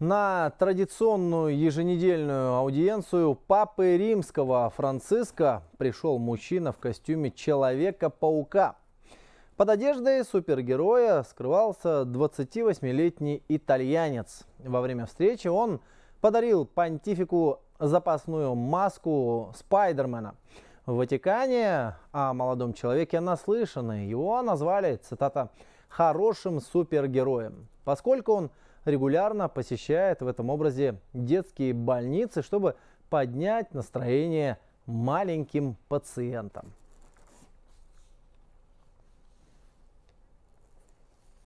На традиционную еженедельную аудиенцию Папы Римского Франциска пришел мужчина в костюме Человека-паука. Под одеждой супергероя скрывался 28-летний итальянец. Во время встречи он подарил понтифику запасную маску Спайдермена. В Ватикане о молодом человеке наслышаны. Его назвали, цитата, хорошим супергероем, поскольку он регулярно посещает в этом образе детские больницы, чтобы поднять настроение маленьким пациентам.